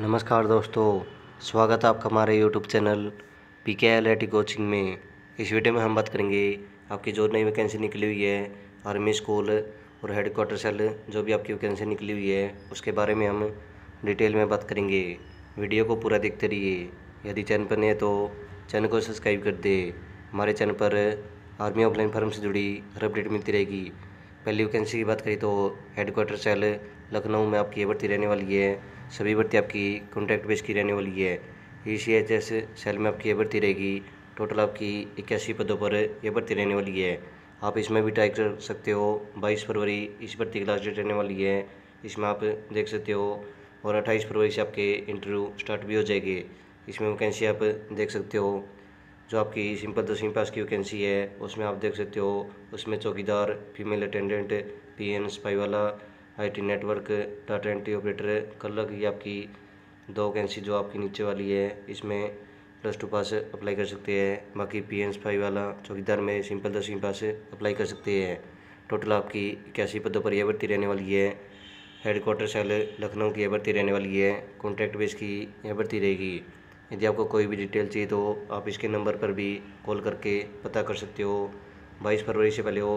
नमस्कार दोस्तों स्वागत है आपका हमारे YouTube channel P K L coaching में इस वीडियो में हम बात करेंगे आपकी जो नई वैकेंसी निकली हुई है आर्मी स्कूल और हेड क्वार्टर सेल जो भी आपकी वैकेंसी निकली हुई है उसके बारे में हम डिटेल में बात करेंगे वीडियो को पूरा देखते रहिए यदि चैनल पर नहीं है तो चैनल को सब्सक्राइब कर दे हमारे चैनल पर आर्मी ऑफलाइन फॉर्म से जुड़ी हर अपडेट मिलती रहेगी पहली वैकेंसी की बात करें तो हेडक्वाटर सेल लखनऊ में आपकी ये भर्ती रहने वाली है सभी भर्ती आपकी कॉन्ट्रैक्ट बेस की रहने वाली है E C H S cell में आपकी ये भर्ती रहेगी टोटल आपकी इक्यासी पदों पर ये भर्ती रहने वाली है आप इसमें भी ट्राई कर सकते हो बाईस फरवरी इस भर्ती की लास्ट डेट रहने वाली है इसमें आप देख सकते हो और अट्ठाईस फरवरी से आपके इंटरव्यू स्टार्ट भी हो जाएंगे इसमें वैकेंसी आप देख सकते हो जो आपकी सिंपल दसवीं पास की वैकेंसी है उसमें आप देख सकते हो उसमें चौकीदार फीमेल अटेंडेंट पी एन सफाई वाला IT network data entry operator कल की आपकी दो वैकेंसी जो आपकी नीचे वाली है इसमें प्लस टू पास अप्लाई कर सकते हैं बाकी पी एन फाइव वाला चौकीदार में सिंपल दसवीं पास अप्लाई कर सकते हैं टोटल आपकी इक्यासी पदों पर यह भर्ती रहने वाली है हेडक्वार्टर सेल लखनऊ की यह भर्ती रहने वाली है कॉन्ट्रैक्ट बेस की यह भर्ती रहेगी यदि आपको कोई भी डिटेल चाहिए तो आप इसके नंबर पर भी कॉल करके पता कर सकते हो बाईस फरवरी से पहले हो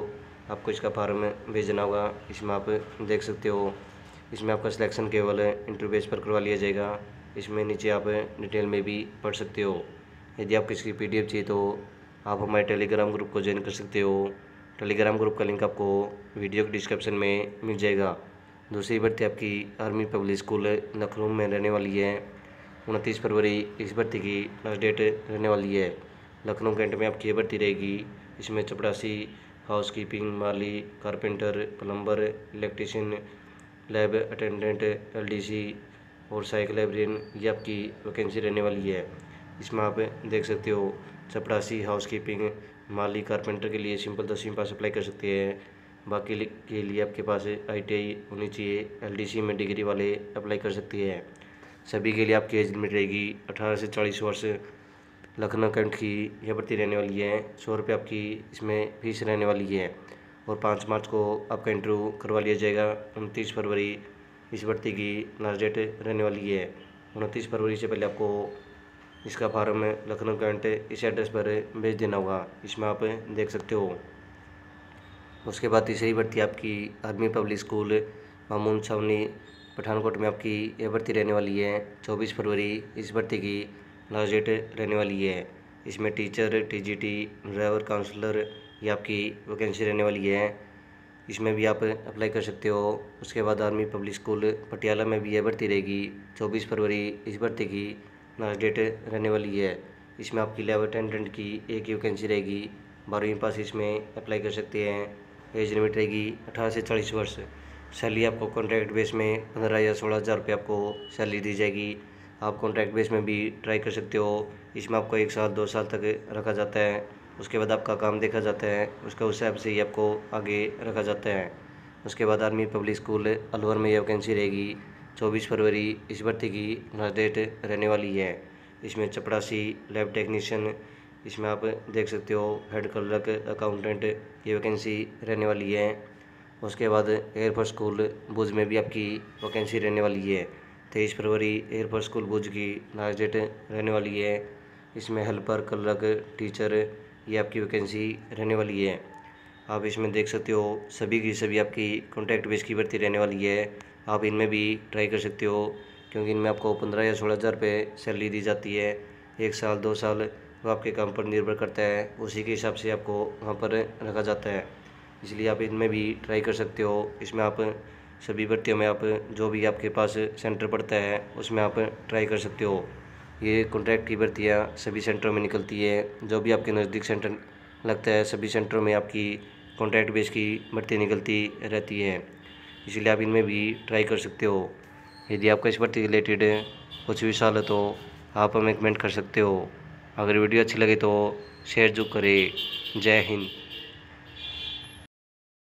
आपको इसका फार्म भेजना होगा इसमें आप देख सकते हो इसमें आपका सिलेक्शन केवल इंटरव्यू पर करवा लिया जाएगा इसमें नीचे आप डिटेल में भी पढ़ सकते हो यदि आपको इसकी पी चाहिए तो आप हमारे टेलीग्राम ग्रुप को ज्वाइन कर सकते हो टेलीग्राम ग्रुप का लिंक आपको वीडियो के डिस्क्रिप्शन में मिल जाएगा दूसरी भर्ती आपकी आर्मी पब्लिक स्कूल लखनऊ में रहने वाली है उनतीस फरवरी इस भर्ती की लास्ट डेट रहने वाली है लखनऊ कैंट में आपकी ये भर्ती रहेगी इसमें चपरासी हाउसकीपिंग माली carpenter plumber electrician lab attendant LDC और साइकिल लाइब्रेरियन ये आपकी वैकेंसी रहने वाली है इसमें आप देख सकते हो चपरासी हाउसकीपिंग माली कारपेंटर के लिए सिंपल दसवीं पास अप्लाई कर सकते हैं बाकी के लिए आपके पास आईटीआई होनी चाहिए एलडीसी में डिग्री वाले अप्लाई कर सकते हैं सभी के लिए आपकी एज लिमिट रहेगी अठारह से चालीस वर्ष लखनऊ कैंट की यहाँ भर्ती रहने वाली है सौ रुपये आपकी इसमें फीस रहने वाली है और पाँच मार्च को आपका इंटरव्यू करवा लिया जाएगा उनतीस फरवरी इस भर्ती की लास्ट डेट रहने वाली है उनतीस फरवरी से पहले आपको इसका फार्म लखनऊ कैंट इस एड्रेस पर भेज देना होगा इसमें आप देख सकते हो उसके बाद तीसरी भर्ती आपकी आर्मी पब्लिक स्कूल मामून छावनी पठानकोट में आपकी यह भर्ती रहने वाली है चौबीस फरवरी इस भर्ती की लास्ट डेट रहने वाली है इसमें टीचर टीजीटी ड्राइवर काउंसलर ये आपकी वैकेंसी रहने वाली है इसमें भी आप अप्लाई कर सकते हो उसके बाद आर्मी पब्लिक स्कूल पटियाला में भी यह भर्ती रहेगी चौबीस फरवरी इस भर्ती की लास्ट डेट रहने वाली है इसमें आपकी लैब अटेंडेंट की एक ही वैकेंसी रहेगी बारहवीं पास इसमें अप्लाई कर सकते हैं एज लिमिट रहेगी अठारह से चालीस वर्ष सैलरी आपको कॉन्ट्रैक्ट बेस में पंद्रह या सोलह हज़ार रुपये आपको सैलरी दी जाएगी आप कॉन्ट्रैक्ट बेस में भी ट्राई कर सकते हो इसमें आपको एक साल दो साल तक रखा जाता है उसके बाद आपका काम देखा जाता है उसके उस हिसाब से ही आपको आगे रखा जाता है उसके बाद आर्मी पब्लिक स्कूल अलवर में यह वैकेंसी रहेगी चौबीस फरवरी इस भर्ती की लास्ट डेट रहने वाली है इसमें चपरासी लैब टेक्नीशियन इसमें आप देख सकते हो हेड क्लर्क अकाउंटेंट ये वैकेंसी रहने वाली है उसके बाद एयरफोर्स स्कूल भुज में भी आपकी वैकेंसी रहने वाली है तेईस फरवरी एयरपोर्ट स्कूल भुज की लास्ट डेट रहने वाली है इसमें हेल्पर क्लर्क टीचर ये आपकी वैकेंसी रहने वाली है आप इसमें देख सकते हो सभी की सभी आपकी कॉन्टैक्ट बेस की भर्ती रहने वाली है आप इनमें भी ट्राई कर सकते हो क्योंकि इनमें आपको पंद्रह या सोलह हज़ार रुपये सैलरी दी जाती है एक साल दो साल वो आपके काम पर निर्भर करता है उसी के हिसाब से आपको वहाँ पर रखा जाता है इसलिए आप इनमें भी ट्राई कर सकते हो इसमें आप सभी भर्तियों में आप जो भी आपके पास सेंटर पड़ता है उसमें आप ट्राई कर सकते हो ये कॉन्ट्रैक्ट की भर्तियाँ सभी सेंटरों में निकलती है जो भी आपके नज़दीक सेंटर लगता है सभी सेंटरों में आपकी कॉन्ट्रैक्ट बेस की भर्ती निकलती रहती है इसलिए आप इनमें भी ट्राई कर सकते हो यदि आपका इस भर्ती रिलेटेड कुछ भी सवाल है तो आप हमें कमेंट कर सकते हो अगर वीडियो अच्छी लगे तो शेयर जो करें जय हिंद